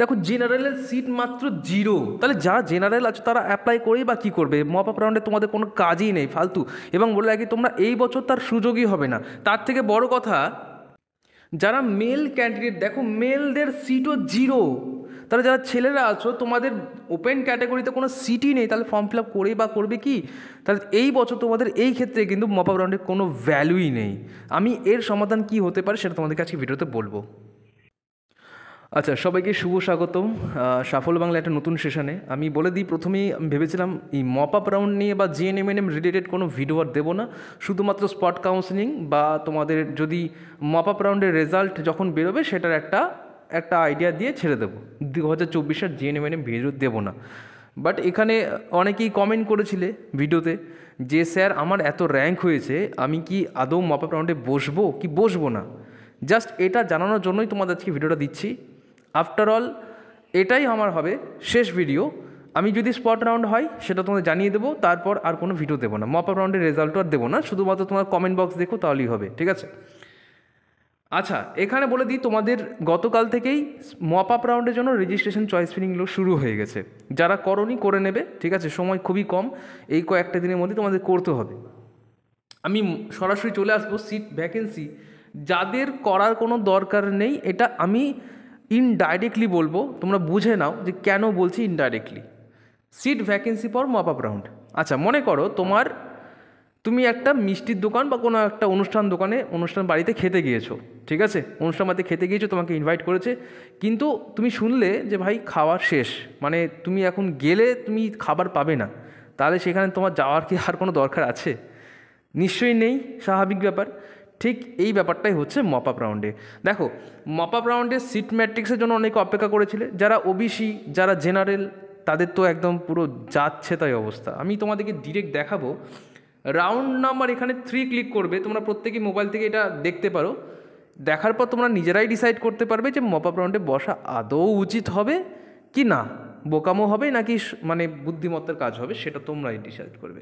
দেখো জেনারেলের সিট মাত্র জিরো তাহলে যারা জেনারেল আছে তারা অ্যাপ্লাই করেই বা কী করবে মপ আপ রাউন্ডে তোমাদের কোনো কাজই নেই ফালতু এবং বলে রাখি তোমরা এই বছর তার সুযোগই হবে না তার থেকে বড় কথা যারা মেল ক্যান্ডিডেট দেখো মেলদের সিটও জিরো তাহলে যারা ছেলেরা আছো তোমাদের ওপেন ক্যাটাগরিতে কোনো সিটই নেই তাহলে ফর্ম ফিল আপ করেই বা করবে কি তাহলে এই বছর তোমাদের এই ক্ষেত্রে কিন্তু মপ আপ রাউন্ডের কোনো ভ্যালুই নেই আমি এর সমাধান কি হতে পারে সেটা তোমাদের কাছে ভিডিওতে বলবো আচ্ছা সবাইকে শুভ স্বাগতম সাফল্য বাংলা একটা নতুন সেশনে আমি বলে দিই প্রথমেই ভেবেছিলাম এই মপ আপ রাউন্ড নিয়ে বা জিএনএম রিলেটেড কোনো ভিডিও আর দেবো না শুধুমাত্র স্পট কাউন্সেলিং বা তোমাদের যদি মপ আপ রাউন্ডের রেজাল্ট যখন বেরোবে সেটার একটা একটা আইডিয়া দিয়ে ছেড়ে দেবো দু হাজার চব্বিশের জিএনএম এন ভিডিও দেবো না বাট এখানে অনেকেই কমেন্ট করেছিলে ভিডিওতে যে স্যার আমার এত র্যাঙ্ক হয়েছে আমি কি আদৌ মপ আপ রাউন্ডে বসবো কি বসবো না জাস্ট এটা জানানোর জন্যই তোমাদের আজকে ভিডিওটা দিচ্ছি আফটার অল এটাই আমার হবে শেষ ভিডিও আমি যদি স্পট রাউন্ড হয় সেটা তোমাদের জানিয়ে দেবো তারপর আর কোনো ভিডিও দেবো না মপ আপ রাউন্ডের রেজাল্টও আর দেবো না শুধুমাত্র তোমার কমেন্ট বক্স দেখো তাহলেই হবে ঠিক আছে আচ্ছা এখানে বলে দিই তোমাদের গতকাল থেকেই মপ আপ রাউন্ডের জন্য রেজিস্ট্রেশন চয়েস ফিনিংগুলো শুরু হয়ে গেছে যারা করনি করে নেবে ঠিক আছে সময় খুবই কম এই কয়েকটা দিনের মধ্যে তোমাদের করতে হবে আমি সরাসরি চলে আসবো সিট ভ্যাকেন্সি যাদের করার কোনো দরকার নেই এটা আমি ইনডাইরেক্টলি বলবো তোমরা বুঝে নাও যে কেন বলছি ইনডাইরেক্টলি সিট ভ্যাকেন্সি পর মপ আপ রাউন্ড আচ্ছা মনে করো তোমার তুমি একটা মিষ্টির দোকান বা কোনো একটা অনুষ্ঠান দোকানে অনুষ্ঠান বাড়িতে খেতে গিয়েছো ঠিক আছে অনুষ্ঠান বাড়িতে খেতে গিয়েছো তোমাকে ইনভাইট করেছে কিন্তু তুমি শুনলে যে ভাই খাওয়া শেষ মানে তুমি এখন গেলে তুমি খাবার পাবে না তাহলে সেখানে তোমার যাওয়ার কি আর কোনো দরকার আছে নিশ্চয়ই নেই স্বাভাবিক ব্যাপার ঠিক এই ব্যাপারটাই হচ্ছে মপ রাউন্ডে দেখো মপ রাউন্ডে সিট ম্যাট্রিক্সের জন্য অনেকে অপেক্ষা করেছিলে যারা ওবিসি যারা জেনারেল তাদের তো একদম পুরো যাচ্ছে তাই অবস্থা আমি তোমাদেরকে ডিরেক্ট দেখাবো রাউন্ড নাম্বার এখানে থ্রি ক্লিক করবে তোমরা প্রত্যেকেই মোবাইল থেকে এটা দেখতে পারো দেখার পর তোমরা নিজেরাই ডিসাইড করতে পারবে যে মপ রাউন্ডে বসা আদৌ উচিত হবে কি না বোকামো হবে নাকি মানে বুদ্ধিমত্তার কাজ হবে সেটা তোমরাই ডিসাইড করবে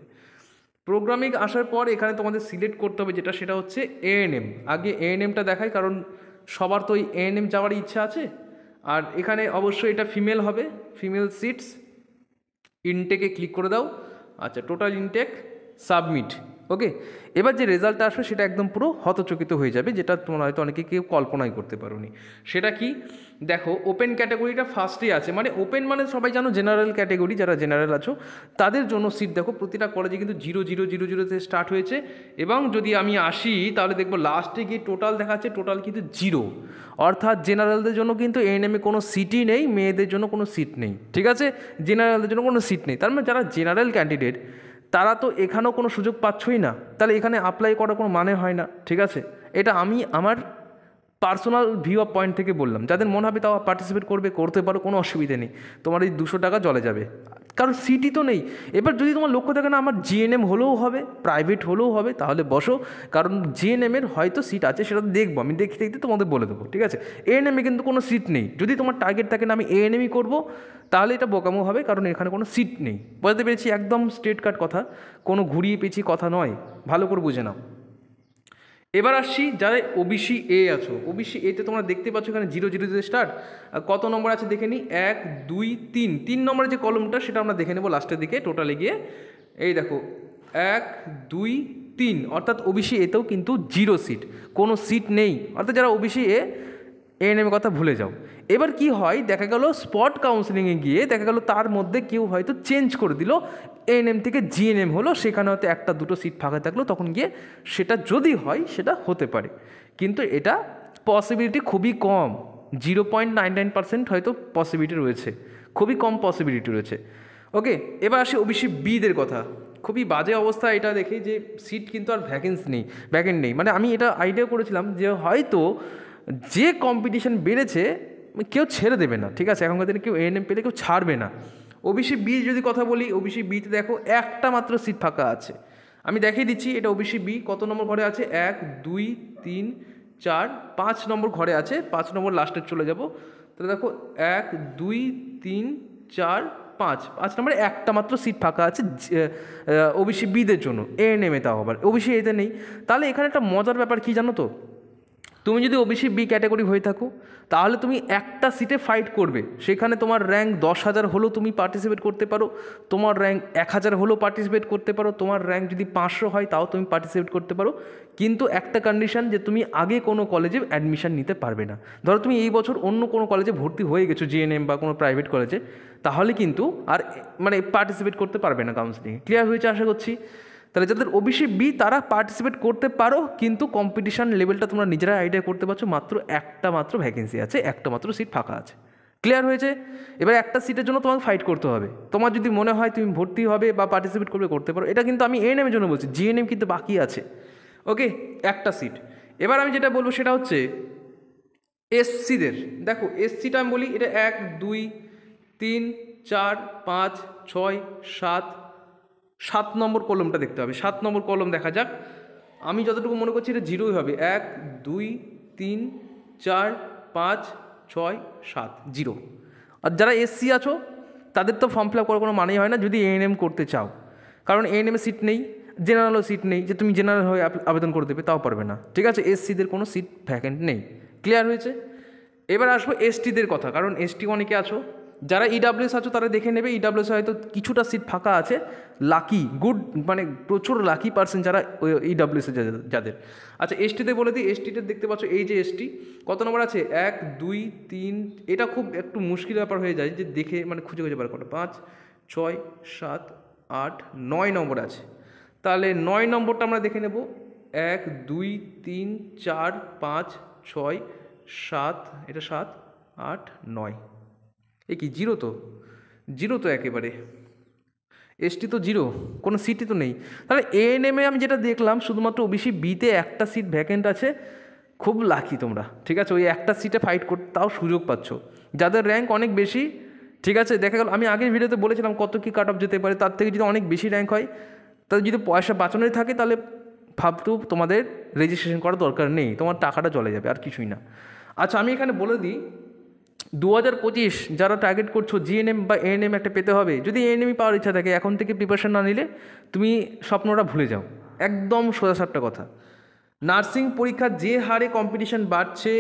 প্রোগ্রামিং আসার পর এখানে তোমাদের সিলেক্ট করতে হবে যেটা সেটা হচ্ছে এএনএম আগে এএনএমটা দেখাই কারণ সবার তো এই এএনএম যাওয়ার ইচ্ছা আছে আর এখানে অবশ্যই এটা ফিমেল হবে ফিমেল সিটস ইনটেকে ক্লিক করে দাও আচ্ছা টোটাল ইনটেক সাবমিট ওকে এবার যে রেজাল্টটা আসবে সেটা একদম পুরো হতচকিত হয়ে যাবে যেটা তোমরা হয়তো অনেকে কেউ কল্পনাই করতে পারোনি সেটা কি দেখো ওপেন ক্যাটাগরিটা ফার্স্টে আছে মানে ওপেন মানে সবাই জানো জেনারেল ক্যাটাগরি যারা জেনারেল আছো তাদের জন্য সিট দেখো প্রতিটা কলেজে কিন্তু জিরো জিরো জিরো জিরোতে স্টার্ট হয়েছে এবং যদি আমি আসি তাহলে দেখবো লাস্টে গিয়ে টোটাল দেখাচ্ছে টোটাল কিন্তু জিরো অর্থাৎ জেনারেলদের জন্য কিন্তু এএনএমে কোনো সিটই নেই মেয়েদের জন্য কোনো সিট নেই ঠিক আছে জেনারেলদের জন্য কোনো সিট নেই তার মানে যারা জেনারেল ক্যান্ডিডেট তারা তো এখানেও কোনো সুযোগ পাচ্ছই না তাহলে এখানে অ্যাপ্লাই করার কোনো মানে হয় না ঠিক আছে এটা আমি আমার পার্সোনাল ভিউ অফ পয়েন্ট থেকে বললাম যাদের মনে হবে তাও পার্টিসিপেট করবে করতে পারো কোনো অসুবিধে নেই তোমার এই দুশো টাকা জলে যাবে কারণ সিটি তো নেই এবার যদি তোমার লক্ষ্য থাকে না আমার জিএনএম হলেও হবে প্রাইভেট হলেও হবে তাহলে বসো কারণ জিএনএমের হয়তো সিট আছে সেটা দেখবো আমি দেখতে দেখতে তোমাদের বলে দেবো ঠিক আছে এএনএমে কিন্তু কোনো সিট নেই যদি তোমার টার্গেট থাকে না আমি এএনএমই করবো তাহলে এটা বোকামো হবে কারণ এখানে কোনো সিট নেই বোঝাতে পেরেছি একদম স্ট্রেট কাট কথা কোনো ঘুরিয়ে পেয়েছি কথা নয় ভালো করে বুঝে নাও এবার আসছি যারা ওবিসি এ আছো ওবিসি এতে তোমরা দেখতে পাচ্ছ এখানে জিরো জিরো দিয়ে স্টার্ট কত নম্বর আছে দেখে নিই এক দুই তিন তিন নম্বরের যে কলমটা সেটা আমরা দেখে নেবো লাস্টের দিকে টোটালে গিয়ে এই দেখো এক দুই তিন অর্থাৎ ওবিসি এতেও কিন্তু জিরো সিট কোনো সিট নেই অর্থাৎ যারা ওবিসি এ এএনএমের কথা ভুলে যাও এবার কি হয় দেখা গেল স্পট কাউন্সেলিংয়ে গিয়ে দেখা গেল তার মধ্যে কেউ হয়তো চেঞ্জ করে দিল এএনএম থেকে জিএনএম হলো সেখানে হয়তো একটা দুটো সিট ফাঁকা থাকলো তখন গিয়ে সেটা যদি হয় সেটা হতে পারে কিন্তু এটা পসিবিলিটি খুবই কম zero point nine nine percent হয়তো পসিবিলিটি রয়েছে খুবই কম পসিবিলিটি রয়েছে ওকে এবার আসি ওবিসি বিদের কথা খুবই বাজে অবস্থা এটা দেখে যে সিট কিন্তু আর ভ্যাকেন্স নেই ভ্যাকেন্ট নেই মানে আমি এটা আইডিয়া করেছিলাম যে হয়তো যে কম্পিটিশান বেড়েছে কেউ ছেড়ে দেবে না ঠিক আছে এখনকার দিনে কেউ এএনএম পেলে কেউ ছাড়বে না ওবিসি বি যদি কথা বলি ওবিসি বিতে দেখো একটা মাত্র সিট ফাঁকা আছে আমি দেখিয়ে দিচ্ছি এটা ওবিসি বি কত নম্বর ঘরে আছে এক দুই তিন চার পাঁচ নম্বর ঘরে আছে পাঁচ নম্বর লাস্টে চলে যাব তাহলে দেখো এক দুই তিন চার পাঁচ পাঁচ নম্বরে একটা মাত্র সিট ফাঁকা আছে ওবিসি বিদের জন্য এ নেমে তাও আবার ওবিসি এতে নেই তাহলে এখানে একটা মজার ব্যাপার কি জানো তো তুমি যদি ওবিসি বি ক্যাটাগরি হয়ে থাকো তাহলে তুমি একটা সিটে ফাইট করবে সেখানে তোমার র্যাঙ্ক দশ হাজার হলেও তুমি পার্টিসিপেট করতে পারো তোমার র্যাঙ্ক এক হাজার হলেও পার্টিসিপেট করতে পারো তোমার র্যাঙ্ক যদি পাঁচশো হয় তাও তুমি পার্টিসিপেট করতে পারো কিন্তু একটা কন্ডিশান যে তুমি আগে কোনো কলেজে অ্যাডমিশান নিতে পারবে না ধরো তুমি এই বছর অন্য কোনো কলেজে ভর্তি হয়ে গেছো জিএনএম বা কোনো প্রাইভেট কলেজে তাহলে কিন্তু আর মানে পার্টিসিপেট করতে পারবে না কাউন্সিলিংয়ে ক্লিয়ার হয়েছে আশা করছি তাহলে যাদের ওবিসি বি তারা পার্টিসিপেট করতে পারো কিন্তু কম্পিটিশান লেভেলটা তোমরা নিজেরা আইডিয়া করতে পারছো মাত্র একটা মাত্র ভ্যাকেন্সি আছে একটা মাত্র সিট ফাঁকা আছে ক্লিয়ার হয়েছে এবার একটা সিটের জন্য তোমাকে ফাইট করতে হবে তোমার যদি মনে হয় তুমি ভর্তি হবে বা পার্টিসিপেট করবে করতে পারো এটা কিন্তু আমি এএনএমের জন্য বলছি জিএনএম কিন্তু বাকি আছে ওকে একটা সিট এবার আমি যেটা বলবো সেটা হচ্ছে এসসিদের দেখো এসসিটা আমি বলি এটা এক দুই তিন চার পাঁচ ছয় সাত সাত নম্বর কলমটা দেখতে হবে সাত নম্বর কলম দেখা যাক আমি যতটুকু মনে করছি এটা জিরোই হবে এক দুই তিন চার পাঁচ ছয় সাত জিরো আর যারা এসসি আছো তাদের তো ফর্ম ফিল আপ করার কোনো মানেই হয় না যদি এএনএম করতে চাও কারণ এএনএমে সিট নেই জেনারেলও সিট নেই যে তুমি জেনারেল হয়ে আবেদন করে দেবে তাও পারবে না ঠিক আছে এসসিদের কোনো সিট ভ্যাকেন্ট নেই ক্লিয়ার হয়েছে এবার আসবো এসটিদের কথা কারণ এসটি অনেকে আছো যারা ইডাব্লিউএস e আছো তারা দেখে নেবে ইডাব্লিউএস e হয়তো কিছুটা সিট ফাঁকা আছে লাকি গুড মানে প্রচুর লাকি পার্সেন যারা ইডাব্লিউএসে e যাদের আচ্ছা এসটিতে বলে দিই এসটিতে দেখতে পাচ্ছ এই যে এসটি কত নম্বর আছে এক দুই তিন এটা খুব একটু মুশকিল ব্যাপার হয়ে যায় যে দেখে মানে খুঁজে খুঁজে বার করে পাঁচ ছয় সাত আট নয় নম্বর আছে তাহলে নয় নম্বরটা আমরা দেখে নেব এক দুই তিন চার পাঁচ ছয় সাত এটা সাত আট নয় এ কি জিরো তো জিরো তো একেবারে এসটি তো জিরো কোনো সিটই তো নেই তাহলে এ আমি যেটা দেখলাম শুধুমাত্র ওবিসি বিতে একটা সিট ভ্যাকেন্ট আছে খুব লাকি তোমরা ঠিক আছে ওই একটা সিটে ফাইট করতে তাও সুযোগ পাচ্ছ যাদের র্যাঙ্ক অনেক বেশি ঠিক আছে দেখা গেল আমি আগের ভিডিওতে বলেছিলাম কত কী কাট অফ যেতে পারে তার থেকে যদি অনেক বেশি র্যাঙ্ক হয় তাদের যদি পয়সা বাঁচানোই থাকে তাহলে ফালতু তোমাদের রেজিস্ট্রেশন করার দরকার নেই তোমার টাকাটা চলে যাবে আর কিছুই না আচ্ছা আমি এখানে বলে দিই দু হাজার পঁচিশ যারা টার্গেট করছো জিএনএম বা এএনএম একটা পেতে হবে যদি এএনএমই পাওয়ার ইচ্ছা থাকে এখন থেকে প্রিপারেশান না নিলে তুমি স্বপ্নটা ভুলে যাও একদম সোজাসাপটা কথা নার্সিং পরীক্ষা যে হারে কম্পিটিশান বাড়ছে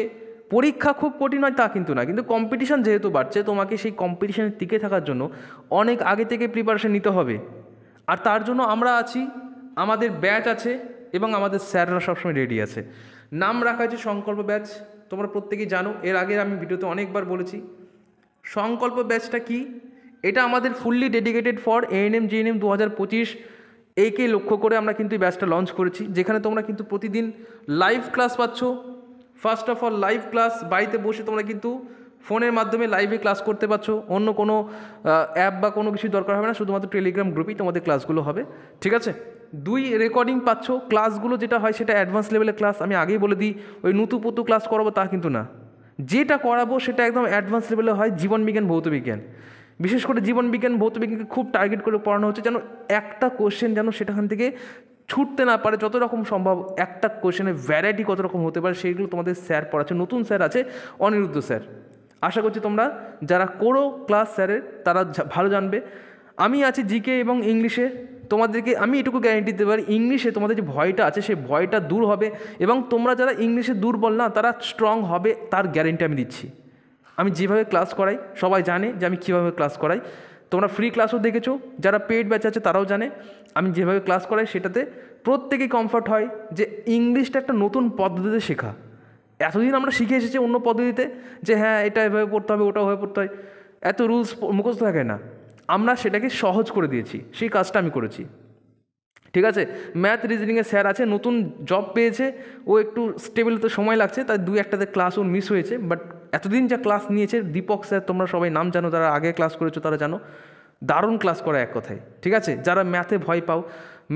পরীক্ষা খুব কঠিন হয় তা কিন্তু না কিন্তু কম্পিটিশান যেহেতু বাড়ছে তোমাকে সেই কম্পিটিশানে টিকে থাকার জন্য অনেক আগে থেকে প্রিপারেশান নিতে হবে আর তার জন্য আমরা আছি আমাদের ব্যাচ আছে এবং আমাদের স্যাররা সবসময় রেডি আছে নাম রাখা আছে সংকল্প ব্যাচ তোমরা প্রত্যেকেই জানো এর আগে আমি ভিডিওতে অনেকবার বলেছি সংকল্প ব্যাচটা কি এটা আমাদের fully dedicated for ANM GNM দু হাজার পঁচিশ একে লক্ষ্য করে আমরা কিন্তু এই ব্যাচটা লঞ্চ করেছি যেখানে তোমরা কিন্তু প্রতিদিন লাইভ ক্লাস পাচ্ছ first of all live class বাড়িতে বসে তোমরা কিন্তু ফোনের মাধ্যমে লাইভে ক্লাস করতে পারছো অন্য কোনো অ্যাপ বা কোনো কিছু দরকার হবে না শুধুমাত্র টেলিগ্রাম গ্রুপেই তোমাদের ক্লাসগুলো হবে ঠিক আছে দুই রেকর্ডিং পাচ্ছ ক্লাসগুলো যেটা হয় সেটা অ্যাডভান্স লেভেলের ক্লাস আমি আগেই বলে দিই ওই নতু পুতু ক্লাস করাবো তা কিন্তু না যেটা করাবো সেটা একদম অ্যাডভান্স লেভেলে হয় জীবনবিজ্ঞান ভৌতবিজ্ঞান বিশেষ করে জীবনবিজ্ঞান ভৌতবিজ্ঞানকে খুব টার্গেট করে পড়ানো হচ্ছে যেন একটা কোশ্চেন যেন সেটাখান থেকে ছুটতে না পারে যত রকম সম্ভব একটা কোশ্চেনের ভ্যারাইটি কত রকম হতে পারে সেইগুলো তোমাদের স্যার পড়াচ্ছে নতুন স্যার আছে অনিরুদ্ধ স্যার আশা করছি তোমরা যারা করো ক্লাস স্যারের তারা ভালো জানবে আমি আছি জিকে এবং ইংলিশে তোমাদেরকে আমি এটুকু গ্যারেন্টি দিতে পারি ইংলিশে তোমাদের যে ভয়টা আছে সেই ভয়টা দূর হবে এবং তোমরা যারা ইংলিশে দুর্বল না তারা স্ট্রং হবে তার গ্যারেন্টি আমি দিচ্ছি আমি যেভাবে ক্লাস করাই সবাই জানে যে আমি কীভাবে ক্লাস করাই তোমরা ফ্রি ক্লাসও দেখেছো যারা পেড ব্যাচ আছে তারাও জানে আমি যেভাবে ক্লাস করাই সেটাতে প্রত্যেকেই কমফর্ট হয় যে ইংলিশটা একটা নতুন পদ্ধতিতে শেখা এতদিন আমরা শিখে এসেছি অন্য পদ্ধতিতে যে হ্যাঁ এটা এভাবে পড়তে হবে ওটা ওভাবে পড়তে হয় এত রুলস মুখস্থ থাকে না আমরা সেটাকে সহজ করে দিয়েছি সেই কাজটা আমি করেছি ঠিক আছে ম্যাথ রিজনিংয়ে স্যার আছে নতুন জব পেয়েছে ও একটু স্টেবল তো সময় লাগছে তাই দুই একটাতে ক্লাস ওর মিস হয়েছে বাট এতদিন যা ক্লাস নিয়েছে দীপক স্যার তোমরা সবাই নাম জানো যারা আগে ক্লাস করেছো তারা জানো দারুণ ক্লাস করা এক কথায় ঠিক আছে যারা ম্যাথে ভয় পাও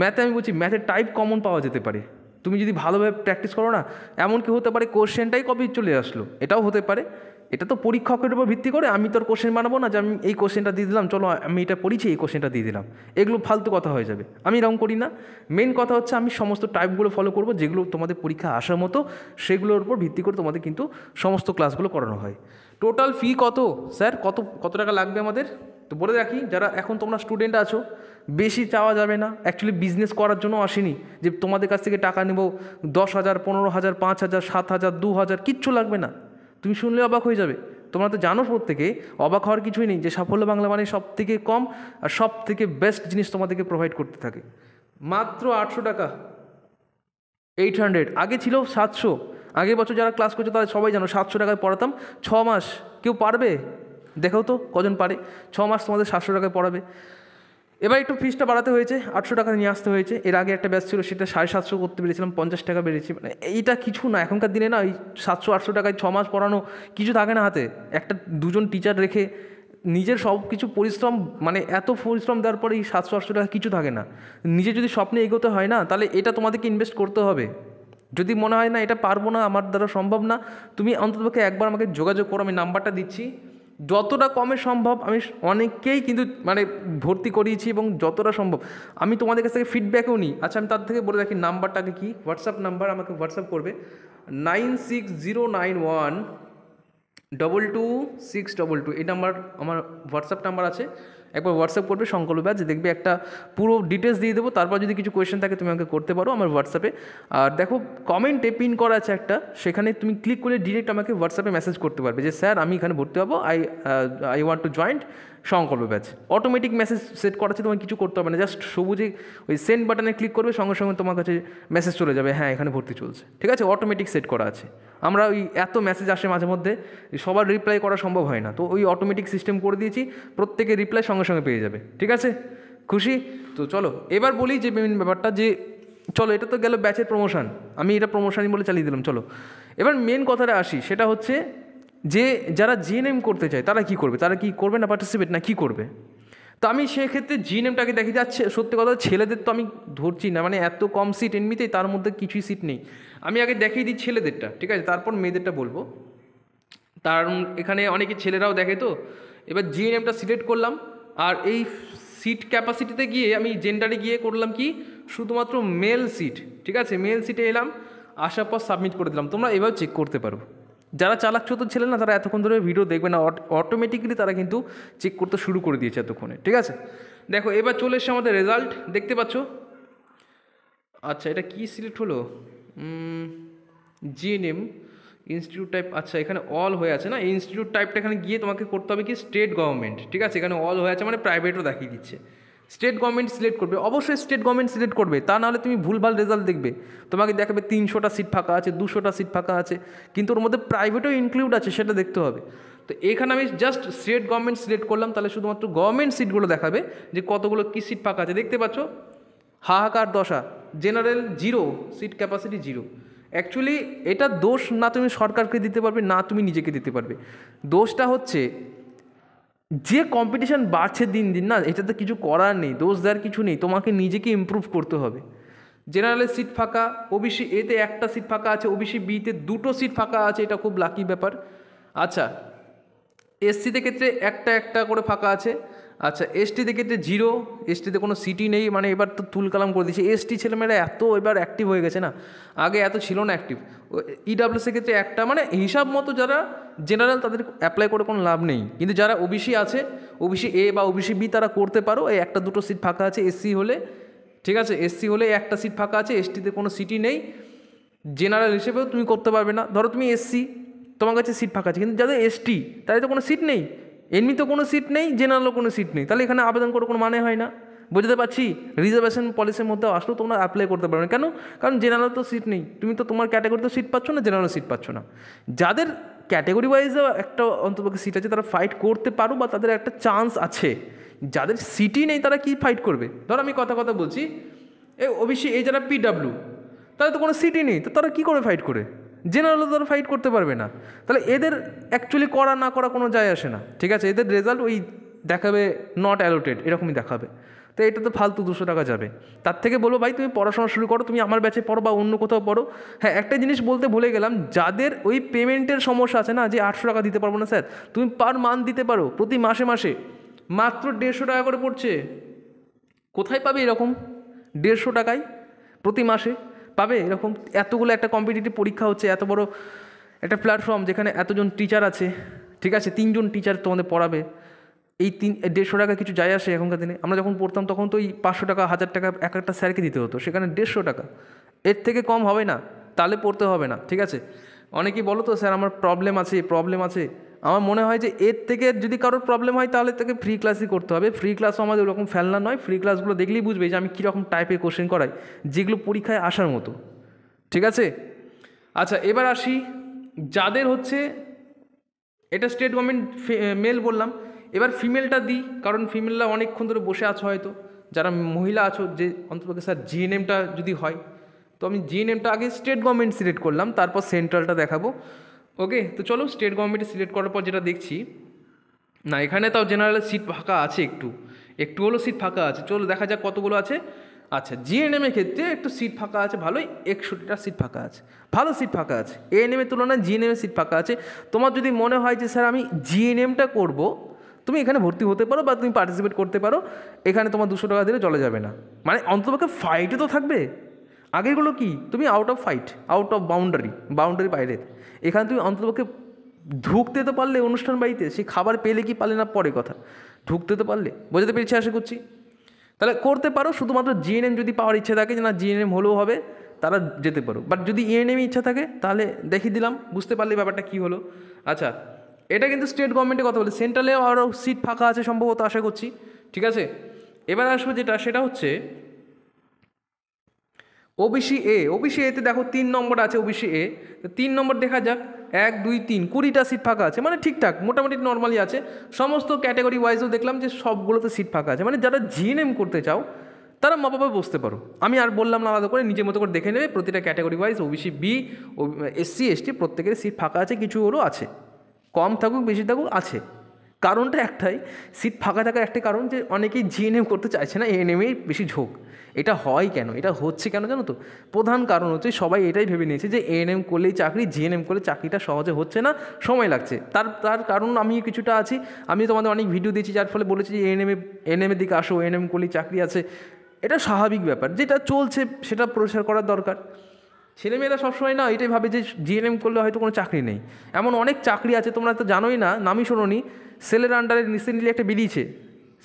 ম্যাথে আমি বলছি ম্যাথের টাইপ কমন পাওয়া যেতে পারে তুমি যদি ভালোভাবে প্র্যাকটিস করো না এমনকি হতে পারে কোশ্চেনটাই কপি চলে আসলো এটাও হতে পারে এটা তো পরীক্ষকের উপর ভিত্তি করে আমি তোর কোশ্চেন বানাবো না যে আমি এই কোশ্চেনটা দিয়ে দিলাম চলো আমি এটা পড়িছি এই কোশ্চেনটা দিয়ে দিলাম এগুলো ফালতু কথা হয়ে যাবে আমি এরকম করি না মেন কথা হচ্ছে আমি সমস্ত টাইপগুলো ফলো করব যেগুলো তোমাদের পরীক্ষা আসার মতো সেগুলোর উপর ভিত্তি করে তোমাদের কিন্তু সমস্ত ক্লাসগুলো করানো হয় টোটাল ফি কত স্যার কত কত টাকা লাগবে আমাদের তো বলে রাখি যারা এখন তোমরা স্টুডেন্ট আছো বেশি চাওয়া যাবে না অ্যাকচুয়ালি বিজনেস করার জন্য আসেনি যে তোমাদের কাছ থেকে টাকা নেব দশ হাজার পনেরো হাজার পাঁচ হাজার সাত হাজার দু হাজার কিচ্ছু লাগবে না তুমি শুনলে অবাক হয়ে যাবে তোমরা তো জানো প্রত্যেকে অবাক হওয়ার কিছুই নেই যে সাফল্য বাংলা মানে সব থেকে কম আর সব থেকে বেস্ট জিনিস তোমাদেরকে প্রোভাইড করতে থাকে মাত্র আটশো টাকা এইট হান্ড্রেড আগে ছিল সাতশো আগের বছর যারা ক্লাস করছে তারা সবাই জানো সাতশো টাকায় পড়াতাম ছ মাস কেউ পারবে দেখো তো কজন পারে ছ মাস তোমাদের সাতশো টাকায় পড়াবে এবার একটু ফিসটা বাড়াতে হয়েছে আটশো টাকা নিয়ে আসতে হয়েছে এর আগে একটা ব্যাচ ছিল সেটা সাড়ে সাতশো করতে পেরেছিলাম পঞ্চাশ টাকা বেড়েছি মানে এইটা কিছু না এখনকার দিনে না ওই সাতশো আটশো টাকায় ছ মাস পড়ানো কিছু থাকে না হাতে একটা দুজন টিচার রেখে নিজের সব কিছু পরিশ্রম মানে এত পরিশ্রম দেওয়ার পরে এই সাতশো আটশো টাকা কিছু থাকে না নিজে যদি স্বপ্নে এগোতে হয় না তাহলে এটা তোমাদেরকে ইনভেস্ট করতে হবে যদি মনে হয় না এটা পারবো না আমার দ্বারা সম্ভব না তুমি অন্ততপক্ষে একবার আমাকে যোগাযোগ করো আমি নাম্বারটা দিচ্ছি যতটা কমে সম্ভব আমি অনেককেই কিন্তু মানে ভর্তি করিয়েছি এবং যতটা সম্ভব আমি তোমাদের কাছ থেকে ফিডব্যাকও নিই আচ্ছা আমি তার থেকে বলে রাখি নাম্বারটাকে কি হোয়াটসঅ্যাপ নাম্বার আমাকে হোয়াটসঅ্যাপ করবে nine six zero nine one double two six double two এই নাম্বার আমার হোয়াটসঅ্যাপ নাম্বার আছে একবার হোয়াটসঅ্যাপ করবে সংকল্প ব্যাচ দেখবে একটা পুরো ডিটেলস দিয়ে দেবো তারপর যদি কিছু কোয়েশ্চেন থাকে তুমি আমাকে করতে পারো আমার হোয়াটসঅ্যাপে আর দেখো কমেন্টে পিন করা আছে একটা সেখানে তুমি ক্লিক করে ডিরেক্ট আমাকে হোয়াটসঅ্যাপে মেসেজ করতে পারবে যে স্যার আমি এখানে ভর্তি হবো I I want to join Sankalp batch automatic message set করা আছে তোমাকে কিছু করতে হবে না জাস্ট সবুজে ওই সেন্ড বাটনে ক্লিক করবে সঙ্গে সঙ্গে তোমার কাছে মেসেজ চলে যাবে হ্যাঁ এখানে ভর্তি চলছে ঠিক আছে অটোমেটিক সেট করা আছে আমরা ওই এত মেসেজ আসে মাঝে মধ্যে সবার রিপ্লাই করা সম্ভব হয় না তো ওই অটোমেটিক সিস্টেম করে দিয়েছি প্রত্যেকে রিপ্লাই সঙ্গে সঙ্গে পেয়ে যাবে ঠিক আছে খুশি তো চলো এবার বলি যে মেন ব্যাপারটা যে চলো এটা তো গেল ব্যাচের প্রমোশন আমি এটা প্রমোশনই বলে চালিয়ে দিলাম চলো এবার মেন কথাটা আসি সেটা হচ্ছে যে যারা জিএনএম করতে চায় তারা কি করবে তারা কি করবে না পার্টিসিপেট না কি করবে তো আমি সেক্ষেত্রে জিএনএমটাকে দেখি যাচ্ছে সত্যি কথা ছেলেদের তো আমি ধরছি না মানে এত কম সিট এমনিতেই তার মধ্যে কিছুই সিট নেই আমি আগে দেখিয়ে দিই ছেলেদেরটা ঠিক আছে তারপর মেয়েদেরটা বলবো তার এখানে অনেকে ছেলেরাও দেখে তো এবার জিএনএমটা সিলেক্ট করলাম আর এই সিট ক্যাপাসিটিতে গিয়ে আমি জেন্ডারে গিয়ে করলাম কি শুধুমাত্র মেল সিট ঠিক আছে মেল সিটে এলাম আসার পর সাবমিট করে দিলাম তোমরা এবার চেক করতে পারো যারা চালাক চতুর ছেলে না তারা এতক্ষণ ধরে ভিডিও দেখবে না অটোমেটিকলি তারা কিন্তু চেক করতে শুরু করে দিয়েছে এতক্ষণে ঠিক আছে দেখো এবার চলে এসে আমাদের রেজাল্ট দেখতে পাচ্ছ আচ্ছা এটা কি সিলেক্ট হলো জিএনএম ইনস্টিটিউট টাইপ আচ্ছা এখানে অল হয়ে আছে না ইনস্টিটিউট টাইপটা এখানে গিয়ে তোমাকে করতে হবে কি স্টেট গভর্নমেন্ট ঠিক আছে এখানে অল হয়ে আছে মানে প্রাইভেটও দেখিয়ে দিচ্ছে স্টেট গভর্নমেন্ট সিলেক্ট করবে অবশ্যই স্টেট গভর্নমেন্ট সিলেক্ট করবে তা নাহলে তুমি ভুলভাল রেজাল্ট দেখবে তোমাকে দেখাবে তিনশোটা সিট ফাঁকা আছে দুশোটা সিট ফাঁকা আছে কিন্তু ওর মধ্যে প্রাইভেটও ইনক্লুড আছে সেটা দেখতে হবে তো এখানে আমি জাস্ট স্টেট গভর্নমেন্ট সিলেক্ট করলাম তাহলে শুধুমাত্র গভর্নমেন্ট সিটগুলো দেখাবে যে কতগুলো কী সিট ফাঁকা আছে দেখতে পাচ্ছ হাহাকার দশা general zero seat capacity zero actually এটা দোষ না তুমি সরকারকে দিতে পারবে না তুমি নিজেকে দিতে পারবে দোষটা হচ্ছে যে কম্পিটিশান বাড়ছে দিন দিন না এটাতে কিছু করার নেই দোষ দেওয়ার কিছু নেই তোমাকে নিজেকে ইম্প্রুভ করতে হবে জেনারেলের সিট ফাঁকা ওবিসি এতে একটা সিট ফাঁকা আছে ওবিসি বিতে দুটো সিট ফাঁকা আছে এটা খুব লাকি ব্যাপার আচ্ছা এসসিতে ক্ষেত্রে একটা একটা করে ফাঁকা আছে আচ্ছা এসটিতে ক্ষেত্রে জিরো এসটিতে কোনো সিটি নেই মানে এবার তো তুলকালাম করে দিয়েছে এসটি ছেলেমেয়েরা এত এবার অ্যাক্টিভ হয়ে গেছে না আগে এত ছিল না অ্যাক্টিভ ইডাব্লিউসির e ক্ষেত্রে একটা মানে হিসাব মতো যারা জেনারেল তাদের অ্যাপ্লাই করে কোনো লাভ নেই কিন্তু যারা ওবিসি আছে ওবিসি এ বা ওবিসি বি তারা করতে পারো এই একটা দুটো সিট ফাঁকা আছে এসসি হলে ঠিক আছে এসসি হলে একটা সিট ফাঁকা আছে এসটিতে কোনো সিটি নেই জেনারেল হিসেবেও তুমি করতে পারবে না ধরো তুমি এসসি তোমার কাছে সিট ফাঁকা আছে কিন্তু যাদের এসটি তাদের তো কোনো সিট নেই এমনি তো কোনো সিট নেই জেনারেলও কোনো সিট নেই তাহলে এখানে আবেদন করে কোনো মানে হয় না বুঝতে পারছি রিজার্ভেশন পলিসির মধ্যে আসলেও তোমরা অ্যাপ্লাই করতে পারবে না কেন কারণ জেনারেল তো সিট নেই তুমি তো তোমার ক্যাটাগরিতেও সিট পাচ্ছ না জেনারেল সিট পাচ্ছ না যাদের ক্যাটাগরি ওয়াইজও একটা অন্তপক্ষে সিট আছে তারা ফাইট করতে পারো বা তাদের একটা চান্স আছে যাদের সিটই নেই তারা কি ফাইট করবে ধরো আমি কথা কথা বলছি এ ওবিসি এই যারা পিডাব্লিউ তাদের তো কোনো সিটই নেই তো তারা কী করে ফাইট করে জেনারেল তারা ফাইট করতে পারবে না তাহলে এদের অ্যাকচুয়ালি করা না করা কোনো যায় আসে না ঠিক আছে এদের রেজাল্ট ওই দেখাবে নট অ্যালোটেড এরকমই দেখাবে তো এটা তো ফালতু দুশো টাকা যাবে তার থেকে বলো ভাই তুমি পড়াশোনা শুরু করো তুমি আমার ব্যাচে পড়ো বা অন্য কোথাও পড়ো হ্যাঁ একটা জিনিস বলতে ভুলে গেলাম যাদের ওই পেমেন্টের সমস্যা আছে না যে আটশো টাকা দিতে পারবো না স্যার তুমি পার মান্থ দিতে পারো প্রতি মাসে মাসে মাত্র দেড়শো টাকা করে পড়ছে কোথায় পাবে এরকম দেড়শো টাকায় প্রতি মাসে পাবে এরকম এতগুলো একটা কম্পিটিটিভ পরীক্ষা হচ্ছে এত বড় একটা প্ল্যাটফর্ম যেখানে এতজন টিচার আছে ঠিক আছে তিনজন টিচার তোমাদের পড়াবে এই তিন দেড়শো টাকা কিছু যায় আসে এখনকার দিনে আমরা যখন পড়তাম তখন তো ওই পাঁচশো টাকা হাজার টাকা এক একটা স্যারকে দিতে হতো সেখানে দেড়শো টাকা এর থেকে কম হবে না তাহলে পড়তে হবে না ঠিক আছে অনেকেই বলো তো স্যার আমার প্রবলেম আছে প্রবলেম আছে আমার মনে হয় যে এর থেকে যদি কারোর প্রবলেম হয় তাহলে তাকে ফ্রি ক্লাসই করতে হবে ফ্রি ক্লাসও আমাদের ওরকম ফেলনা নয় ফ্রি ক্লাসগুলো দেখলেই বুঝবে যে আমি কীরকম টাইপের কোশ্চেন করাই যেগুলো পরীক্ষায় আসার মতো ঠিক আছে আচ্ছা এবার আসি যাদের হচ্ছে এটা স্টেট গভর্নমেন্ট মেল বললাম এবার ফিমেলটা দিই কারণ ফিমেলরা অনেকক্ষণ ধরে বসে আছো হয়তো যারা মহিলা আছো যে অন্তপক্ষে স্যার জিএনএমটা যদি হয় তো আমি জিএনএমটা আগে স্টেট গভর্নমেন্ট সিলেক্ট করলাম তারপর সেন্ট্রালটা দেখাবো ওকে তো চলো স্টেট গভর্নমেন্টে সিলেক্ট করার পর যেটা দেখছি না এখানে তাও জেনারেলের সিট ফাঁকা আছে একটু একটু হলো সিট ফাঁকা আছে চলো দেখা যাক কতগুলো আছে আচ্ছা জিএনএমের ক্ষেত্রে একটু সিট ফাঁকা আছে ভালোই একষট্টিটা সিট ফাঁকা আছে ভালো সিট ফাঁকা আছে এএনএমের তুলনায় জিএনএমের সিট ফাঁকা আছে তোমার যদি মনে হয় যে স্যার আমি জিএনএমটা করব তুমি এখানে ভর্তি হতে পারো বা তুমি পার্টিসিপেট করতে পারো এখানে তোমার দুশো টাকা দিলে চলে যাবে না মানে অন্ততপক্ষে ফাইটে তো থাকবে আগেরগুলো কি তুমি out of fight out of boundary boundary বাইরে এখানে তুমি অন্ততপক্ষে ঢুকতে তো পারলে অনুষ্ঠান বাড়িতে সে খাবার পেলে কি পারলে না পরে কথা ঢুকতে তো পারলে বোঝাতে পেরেছি আশা করছি তাহলে করতে পারো শুধুমাত্র জিএনএম যদি পাওয়ার ইচ্ছা থাকে যে না জিএনএম হলেও হবে তারা যেতে পারো বাট যদি ইএনএমই e ইচ্ছা থাকে তাহলে দেখিয়ে দিলাম বুঝতে পারলে ব্যাপারটা কী হলো আচ্ছা এটা কিন্তু স্টেট গভর্নমেন্টের কথা বলে সেন্ট্রালে আরও সিট ফাঁকা আছে সম্ভবত আশা করছি ঠিক আছে এবার আসবো যেটা সেটা হচ্ছে ওবিসি এ ওবিসি এতে দেখো তিন নম্বর আছে ওবিসি এ তো তিন নম্বর দেখা যাক এক দুই তিন কুড়িটা সিট ফাঁকা আছে মানে ঠিকঠাক মোটামুটি নর্মালি আছে সমস্ত ক্যাটাগরি ওয়াইজও দেখলাম যে সবগুলোতে সিট ফাঁকা আছে মানে যারা জিএনএম করতে চাও তারা মা বাবা বসতে পারো আমি আর বললাম না আলাদা করে নিজের মতো করে দেখে নেবে প্রতিটা category wise OBC B SC ST প্রত্যেকের সিট ফাঁকা আছে কিছু ওরও আছে কম থাকুক বেশি থাকুক আছে কারণটা একটাই সিট ফাঁকা থাকার একটাই কারণ যে অনেকেই জিএনএম করতে চাইছে না এএনএমেই বেশি ঝোঁক এটা হয় কেন এটা হচ্ছে কেন জানো তো প্রধান কারণ হচ্ছে সবাই এটাই ভেবে নিয়েছে যে এএনএম করলেই চাকরি জিএনএম করলে চাকরিটা সহজে হচ্ছে না সময় লাগছে তার তার কারণ আমি কিছুটা আছি আমি তোমাদের অনেক ভিডিও দিয়েছি যার ফলে বলেছি যে এএনএমে এএনএমের দিকে আসো এএনএম করলেই চাকরি আছে এটা স্বাভাবিক ব্যাপার যেটা চলছে সেটা প্রসার করার দরকার ছেলেমেয়েরা সবসময় না এটাই ভাবে যে জিএনএম করলে হয়তো কোনো চাকরি নেই এমন অনেক চাকরি আছে তোমরা তো জানোই না নামই নি সেলের আন্ডারে রিসেন্টলি একটা বেরিয়েছে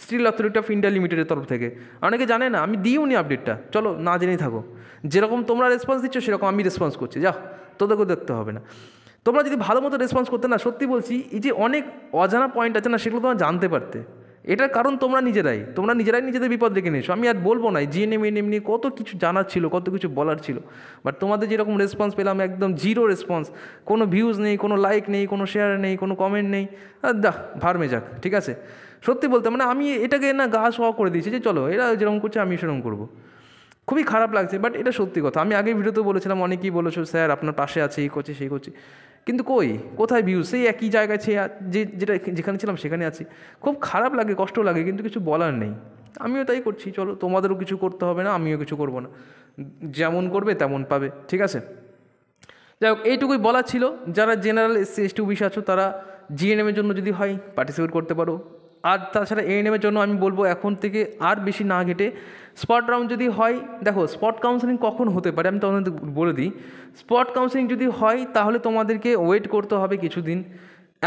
স্টিল অথরিটি অফ ইন্ডিয়া লিমিটেডের তরফ থেকে অনেকে জানে না আমি দিইও আপডেটটা চলো না জেনেই থাকো যেরকম তোমরা রেসপন্স দিচ্ছ সেরকম আমি রেসপন্স করছি যা তোদেরকে দেখতে হবে না তোমরা যদি ভালো মতো রেসপন্স করতে না সত্যি বলছি এই যে অনেক অজানা পয়েন্ট আছে না সেগুলো তোমরা জানতে পারতে এটার কারণ তোমরা নিজেরাই তোমরা নিজেরাই নিজেদের বিপদ ডেকে নিয়েছো আমি আর বলবো না জি এনএম নিয়ে কত কিছু জানার ছিল কত কিছু বলার ছিল বাট তোমাদের যেরকম রেসপন্স পেলাম একদম জিরো রেসপন্স কোনো ভিউজ নেই কোনো লাইক নেই কোনো শেয়ার নেই কোনো কমেন্ট নেই দাহ ভারমে যাক ঠিক আছে সত্যি বলতে মানে আমি এটাকে না গা সওয়া করে দিয়েছি যে চলো এরা যেরকম করছে আমি সেরকম করবো খুবই খারাপ লাগছে বাট এটা সত্যি কথা আমি আগে ভিডিওতে বলেছিলাম অনেকেই বলেছো স্যার আপনার পাশে আছে এই করছে সেই করছে কিন্তু কই কোথায় ভিউ সেই একই জায়গায় সে যে যেটা যেখানে ছিলাম সেখানে আছি খুব খারাপ লাগে কষ্ট লাগে কিন্তু কিছু বলার নেই আমিও তাই করছি চলো তোমাদেরও কিছু করতে হবে না আমিও কিছু করব না যেমন করবে তেমন পাবে ঠিক আছে যাই হোক এইটুকুই বলা ছিল যারা জেনারেল এসসি এসটি আছো তারা জিএনএমের জন্য যদি হয় পার্টিসিপেট করতে পারো আর তাছাড়া এএনএমের জন্য আমি বলবো এখন থেকে আর বেশি না ঘেটে স্পট রাউন্ড যদি হয় দেখো স্পট কাউন্সেলিং কখন হতে পারে আমি তোমাদের বলে দিই স্পট কাউন্সেলিং যদি হয় তাহলে তোমাদেরকে ওয়েট করতে হবে কিছুদিন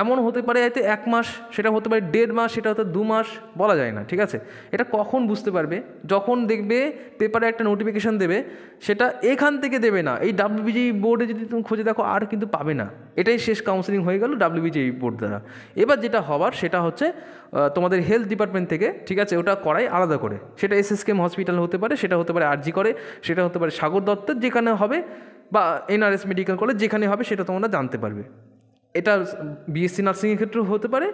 এমন হতে পারে হয়তো এক মাস সেটা হতে পারে দেড় মাস সেটা হতে দু মাস বলা যায় না ঠিক আছে এটা কখন বুঝতে পারবে যখন দেখবে পেপারে একটা নোটিফিকেশান দেবে সেটা এখান থেকে দেবে না এই ডাব্লিউবিজি বোর্ডে যদি তুমি খুঁজে দেখো আর কিন্তু পাবে না এটাই শেষ কাউন্সিলিং হয়ে গেল ডাব্লিউবিজি বোর্ড দ্বারা এবার যেটা হবার সেটা হচ্ছে তোমাদের হেলথ ডিপার্টমেন্ট থেকে ঠিক আছে ওটা করাই আলাদা করে সেটা এস এসকেম হসপিটাল হতে পারে সেটা হতে পারে আরজি করে সেটা হতে পারে সাগর দত্তের যেখানে হবে বা এনআরএস মেডিকেল কলেজ যেখানে হবে সেটা তোমরা জানতে পারবে এটা বিএসসি নার্সিংয়ের ক্ষেত্রেও হতে পারে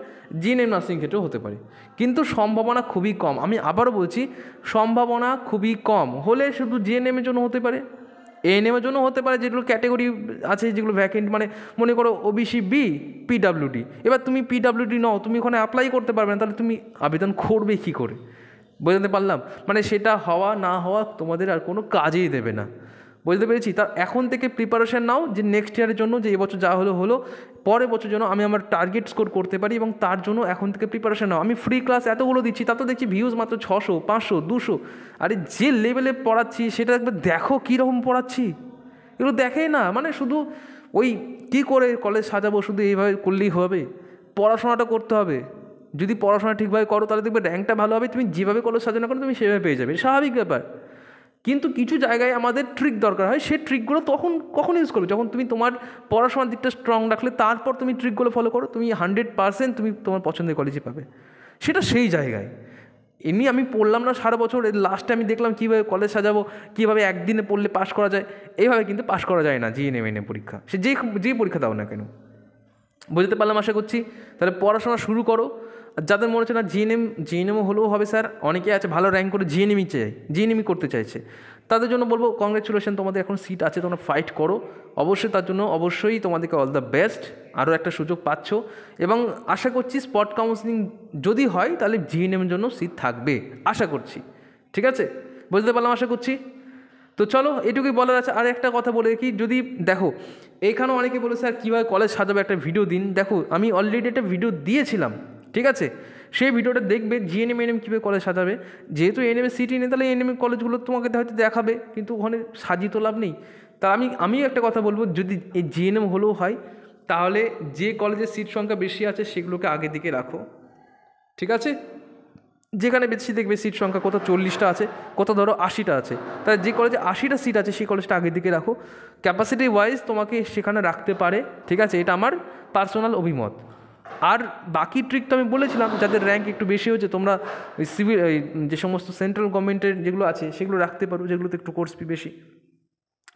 জিএনএম নার্সিং ক্ষেত্রেও হতে পারে কিন্তু সম্ভাবনা খুবই কম আমি আবারও বলছি সম্ভাবনা খুবই কম হলে শুধু জিএনএমের জন্য হতে পারে এএনএমের জন্য হতে পারে যেগুলো ক্যাটেগরি আছে যেগুলো ভ্যাকেন্ট মানে মনে করো ওবিসি বি পিডাব্লিউডি এবার তুমি পিডাব্লিউডি নও তুমি ওখানে অ্যাপ্লাই করতে পারবে না তাহলে তুমি আবেদন করবে কী করে বোঝাতে পারলাম মানে সেটা হওয়া না হওয়া তোমাদের আর কোনো কাজেই দেবে না বুঝতে পেরেছি তা এখন থেকে প্রিপারেশান নাও যে নেক্সট ইয়ারের জন্য যে এবছর যা হলো হলো পরের বছর জন্য আমি আমার টার্গেট স্কোর করতে পারি এবং তার জন্য এখন থেকে প্রিপারেশান নাও আমি ফ্রি ক্লাস এতগুলো দিচ্ছি তা তো দেখছি ভিউজ মাত্র ছশো পাঁচশো দুশো আরে যে লেভেলে পড়াচ্ছি সেটা একবার দেখো কীরকম পড়াচ্ছি এগুলো দেখেই না মানে শুধু ওই কি করে কলেজ সাজাবো শুধু এইভাবে করলেই হবে পড়াশোনাটা করতে হবে যদি পড়াশোনা ঠিকভাবে করো তাহলে দেখবে র্যাঙ্কটা ভালো হবে তুমি যেভাবে কলেজ সাজানো করো তুমি সেভাবে পেয়ে যাবে স্বাভাবিক ব্যাপার কিন্তু কিছু জায়গায় আমাদের ট্রিক দরকার হয় সে ট্রিকগুলো তখন কখন ইউজ করবে যখন তুমি তোমার পড়াশোনার দিকটা স্ট্রং রাখলে তারপর তুমি ট্রিকগুলো ফলো করো তুমি হান্ড্রেড পারসেন্ট তুমি তোমার পছন্দের কলেজে পাবে সেটা সেই জায়গায় এমনি আমি পড়লাম না সারা বছর লাস্টে আমি দেখলাম কীভাবে কলেজ সাজাবো কীভাবে একদিনে পড়লে পাশ করা যায় এইভাবে কিন্তু পাশ করা যায় না জিএনএমএনএ পরীক্ষা সে যে যে পরীক্ষা দাও না কেন বুঝতে পারলাম আশা করছি তাহলে পড়াশোনা শুরু করো আর যাদের মনে হচ্ছে না জিএনএম জিএনএমও হলেও হবে স্যার অনেকে আছে ভালো র্যাঙ্ক করে জিএনএমই চাই জিএনএমই করতে চাইছে তাদের জন্য বলবো কংগ্রেচুলেশন তোমাদের এখন সিট আছে তোমরা ফাইট করো অবশ্যই তার জন্য অবশ্যই তোমাদেরকে অল দ্য বেস্ট আরও একটা সুযোগ পাচ্ছ এবং আশা করছি স্পট কাউন্সিলিং যদি হয় তাহলে জিএনএমের জন্য সিট থাকবে আশা করছি ঠিক আছে বুঝতে পারলাম আশা করছি তো চলো এটুকুই বলার আছে আর একটা কথা বলে কি যদি দেখো এইখানেও অনেকে বলে স্যার কীভাবে কলেজ সাজাবে একটা ভিডিও দিন দেখো আমি অলরেডি একটা ভিডিও দিয়েছিলাম ঠিক আছে সেই ভিডিওটা দেখবে জিএনএম এনএম কীভাবে কলেজ সাজাবে যেহেতু এনএমএ সিটি নেই তাহলে এনএমএ কলেজগুলো তোমাকে হয়তো দেখাবে কিন্তু ওখানে সাজিয়ে তো লাভ নেই তা আমি আমি একটা কথা বলবো যদি এই জিএনএম হলেও হয় তাহলে যে কলেজের সিট সংখ্যা বেশি আছে সেগুলোকে আগে দিকে রাখো ঠিক আছে যেখানে বেশি দেখবে সিট সংখ্যা কোথাও চল্লিশটা আছে কোথাও ধরো আশিটা আছে তাই যে কলেজে আশিটা সিট আছে সেই কলেজটা আগের দিকে রাখো ক্যাপাসিটি ওয়াইজ তোমাকে সেখানে রাখতে পারে ঠিক আছে এটা আমার পার্সোনাল অভিমত আর বাকি ট্রিক তো আমি বলেছিলাম যাদের র্যাঙ্ক একটু বেশি হয়েছে তোমরা সিভিল যে সমস্ত সেন্ট্রাল গভর্নমেন্টের যেগুলো আছে সেগুলো রাখতে পারো যেগুলোতে একটু কোর্স ফি বেশি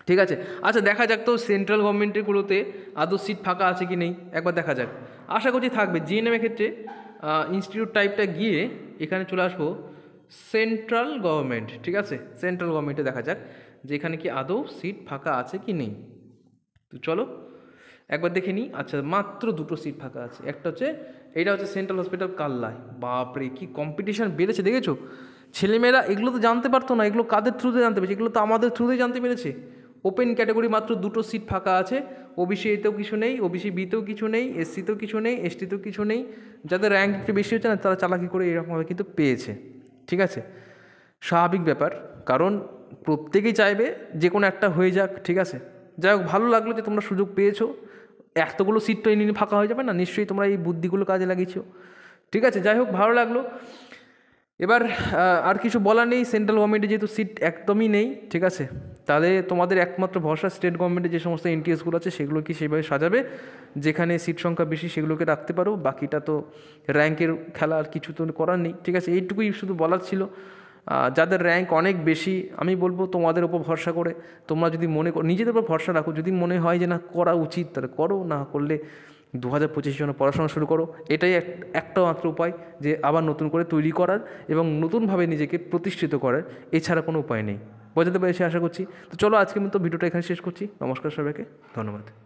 ঠিক আছে আচ্ছা দেখা যাক তো সেন্ট্রাল গভর্নমেন্টেরগুলোতে আদৌ সিট ফাঁকা আছে কি নেই একবার দেখা যাক আশা করছি থাকবে জিএনএমের ক্ষেত্রে ইনস্টিটিউট টাইপটা গিয়ে এখানে চলে আসবো সেন্ট্রাল গভর্নমেন্ট ঠিক আছে সেন্ট্রাল গভর্নমেন্টে দেখা যাক যে এখানে কি আদৌ সিট ফাঁকা আছে কি নেই তো চলো একবার দেখে নিই আচ্ছা মাত্র দুটো সিট ফাঁকা আছে একটা হচ্ছে এটা হচ্ছে সেন্ট্রাল হসপিটাল কাল্লায় বাপরে কি কম্পিটিশান বেড়েছে দেখেছো ছেলেমেয়েরা এগুলো তো জানতে পারতো না এগুলো কাদের থ্রুতে জানতে পেরেছে এগুলো তো আমাদের থ্রুতেই জানতে পেরেছে ওপেন ক্যাটাগরি মাত্র দুটো সিট ফাঁকা আছে ওবিসি এতেও কিছু নেই ওবিসি বিতেও কিছু নেই এসসিতেও কিছু নেই এসটিতেও কিছু নেই যাদের র্যাঙ্ক একটু বেশি হচ্ছে না তারা চালাকি করে এরকমভাবে কিন্তু পেয়েছে ঠিক আছে স্বাভাবিক ব্যাপার কারণ প্রত্যেকেই চাইবে যে কোনো একটা হয়ে যাক ঠিক আছে যাই হোক ভালো লাগলো যে তোমরা সুযোগ পেয়েছো এতগুলো সিট তো এনে ফাঁকা হয়ে যাবে না নিশ্চয়ই তোমরা এই বুদ্ধিগুলো কাজে লাগিয়েছো ঠিক আছে যাই হোক ভালো লাগলো এবার আর কিছু বলার নেই সেন্ট্রাল গভর্নমেন্টে যেহেতু সিট একদমই নেই ঠিক আছে তাহলে তোমাদের একমাত্র ভরসা স্টেট গভর্নমেন্টের যে সমস্ত এনটিএসগুলো আছে সেগুলো কি সেভাবে সাজাবে যেখানে সিট সংখ্যা বেশি সেগুলোকে রাখতে পারো বাকিটা তো র্যাঙ্কের খেলা আর কিছু তো করার নেই ঠিক আছে এইটুকুই শুধু বলার ছিল যাদের র্যাঙ্ক অনেক বেশি আমি বলবো তোমাদের ওপর ভরসা করে তোমরা যদি মনে করো নিজেদের উপর ভরসা রাখো যদি মনে হয় যে না করা উচিত তাহলে করো না করলে দু হাজার পঁচিশ জন পড়াশোনা শুরু করো এটাই এক একটা মাত্র উপায় যে আবার নতুন করে তৈরি করার এবং নতুনভাবে নিজেকে প্রতিষ্ঠিত করার এছাড়া কোনো উপায় নেই বোঝাতে পেরেছি আশা করছি তো চলো আজকে মতো ভিডিওটা এখানে শেষ করছি নমস্কার সবাইকে ধন্যবাদ